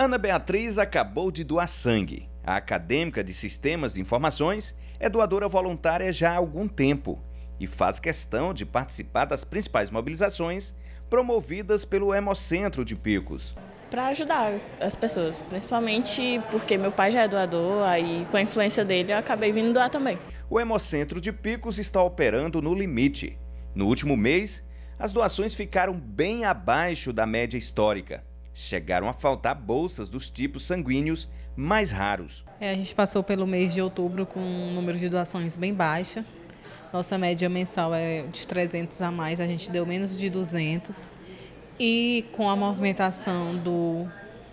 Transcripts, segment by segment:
Ana Beatriz acabou de doar sangue. A acadêmica de Sistemas de Informações é doadora voluntária já há algum tempo e faz questão de participar das principais mobilizações promovidas pelo Hemocentro de Picos. Para ajudar as pessoas, principalmente porque meu pai já é doador, aí com a influência dele eu acabei vindo doar também. O Hemocentro de Picos está operando no limite. No último mês, as doações ficaram bem abaixo da média histórica chegaram a faltar bolsas dos tipos sanguíneos mais raros. É, a gente passou pelo mês de outubro com um número de doações bem baixa. Nossa média mensal é de 300 a mais, a gente deu menos de 200. E com a movimentação do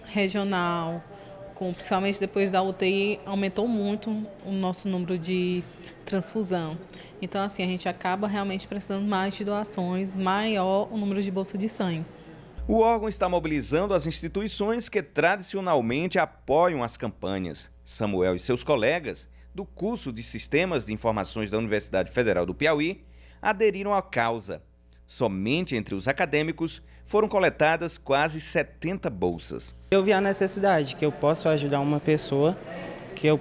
regional, com, principalmente depois da UTI, aumentou muito o nosso número de transfusão. Então, assim, a gente acaba realmente precisando mais de doações, maior o número de bolsa de sangue. O órgão está mobilizando as instituições que tradicionalmente apoiam as campanhas. Samuel e seus colegas, do curso de Sistemas de Informações da Universidade Federal do Piauí, aderiram à causa. Somente entre os acadêmicos foram coletadas quase 70 bolsas. Eu vi a necessidade que eu posso ajudar uma pessoa que eu,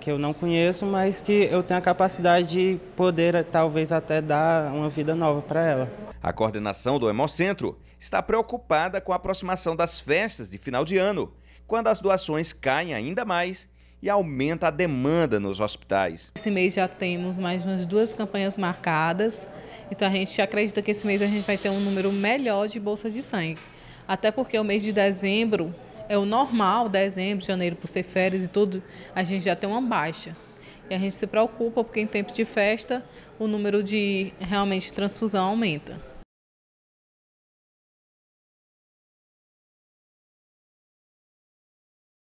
que eu não conheço, mas que eu tenho a capacidade de poder eh, talvez até dar uma vida nova para ela. A coordenação do Hemocentro está preocupada com a aproximação das festas de final de ano, quando as doações caem ainda mais e aumenta a demanda nos hospitais. Esse mês já temos mais umas duas campanhas marcadas, então a gente acredita que esse mês a gente vai ter um número melhor de bolsas de sangue. Até porque o mês de dezembro é o normal, dezembro, janeiro, por ser férias e tudo, a gente já tem uma baixa. E a gente se preocupa porque em tempo de festa o número de realmente transfusão aumenta.